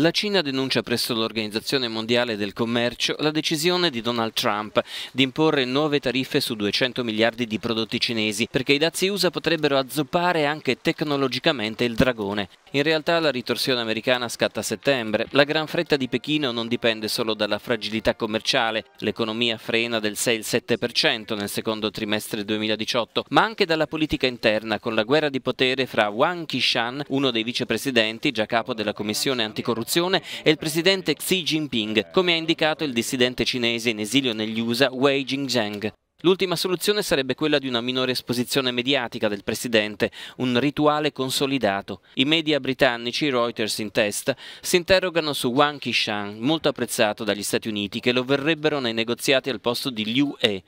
La Cina denuncia presso l'Organizzazione Mondiale del Commercio la decisione di Donald Trump di imporre nuove tariffe su 200 miliardi di prodotti cinesi perché i dazi USA potrebbero azzoppare anche tecnologicamente il dragone. In realtà la ritorsione americana scatta a settembre. La gran fretta di Pechino non dipende solo dalla fragilità commerciale, l'economia frena del 6-7% nel secondo trimestre 2018, ma anche dalla politica interna con la guerra di potere fra Wang Qishan, uno dei vicepresidenti, già capo della Commissione Anticorruzione, rivoluzione è il presidente Xi Jinping, come ha indicato il dissidente cinese in esilio negli USA Wei Jingzheng. L'ultima soluzione sarebbe quella di una minore esposizione mediatica del presidente, un rituale consolidato. I media britannici, Reuters in testa, si interrogano su Wang Qishan, molto apprezzato dagli Stati Uniti, che lo verrebbero nei negoziati al posto di Liu E.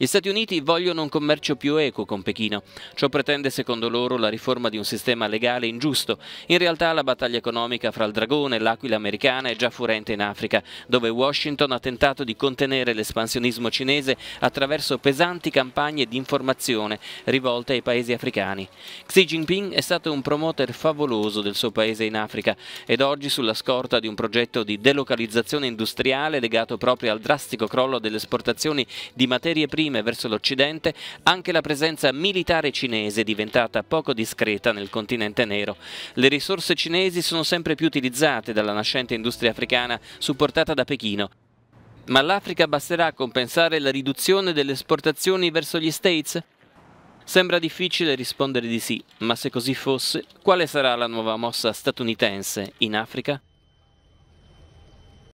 Gli Stati Uniti vogliono un commercio più eco con Pechino. Ciò pretende secondo loro la riforma di un sistema legale ingiusto. In realtà la battaglia economica fra il dragone e l'aquila americana è già furente in Africa, dove Washington ha tentato di contenere l'espansionismo cinese attraverso pesanti campagne di informazione rivolte ai paesi africani. Xi Jinping è stato un promoter favoloso del suo paese in Africa ed oggi sulla scorta di un progetto di delocalizzazione industriale legato proprio al drastico crollo delle esportazioni di materie prime regime verso l'Occidente anche la presenza militare cinese è diventata poco discreta nel continente nero. Le risorse cinesi sono sempre più utilizzate dalla nascente industria africana supportata da Pechino ma l'Africa basterà a compensare la riduzione delle esportazioni verso gli States? Sembra difficile rispondere di sì, ma se così fosse, quale sarà la nuova mossa statunitense in Africa?